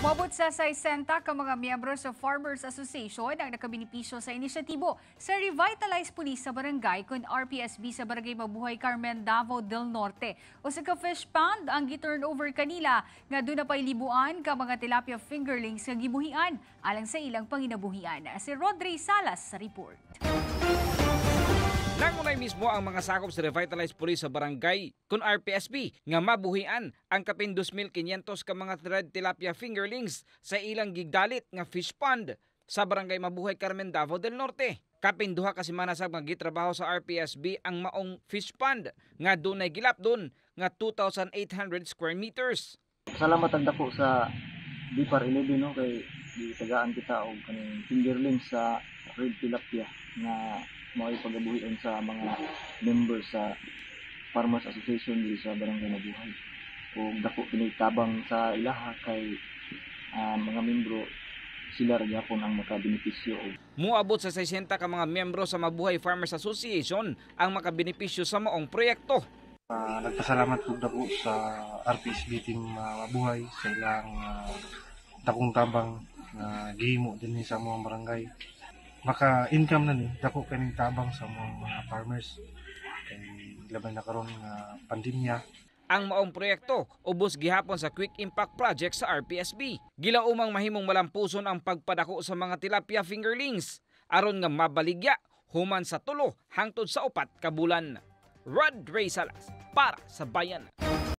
Mabot sa 60 ka mga miyembro sa Farmers Association ang nakabinipisyo sa inisyatibo sa Revitalize Police sa Barangay kung RPSB sa Barangay Mabuhay Carmen Davao del Norte. O sa ka-fish pond ang giturnover kanila nga doon na pailibuan ka mga tilapia fingerlings nga gibuhian alang sa ilang panginabuhian. Si Rodri Salas sa report mismo ang mga sakop sa Revitalized Police sa barangay kun RPSB nga mabuhian ang kapin 2,500 ka mga thread tilapia fingerlings sa ilang gigdalit nga fish pond sa barangay Mabuhay Carmen Davao del Norte. Kapin duha ka semana sa mga gitrabaho sa RPSB ang maong fish pond nga dunay gilap don nga 2,800 square meters. Salamat ang dako sa Bipar 11 no kay gitagaan kita og kaning fingerlings sa red tilapia nga makipagabuhian sa mga member sa Farmers Association diri sa Barangay Nabuhay. Kung dako pinitabang sa ilaha kay uh, mga membro sila rin po ang makabenepisyo. Muabot sa 60 ka mga miyembro sa Mabuhay Farmers Association ang makabenepisyo sa maong proyekto. Uh, nagpasalamat po dako sa RPSB Team ah, Mabuhay sa ilang uh, takong tabang na uh, gihimo din sa mga barangay maka-income na ni dako kaning tabang sa mga, mga farmers kay laban na karon nga pandemya ang maong proyekto ubos gihapon sa Quick Impact Project sa RPSB. Gilaumang mahimong malampuson ang pagpadako sa mga tilapia fingerlings aron nga mabaligya human sa tulo hangtod sa upat ka bulan. Rod Ray Salas para sa Bayan.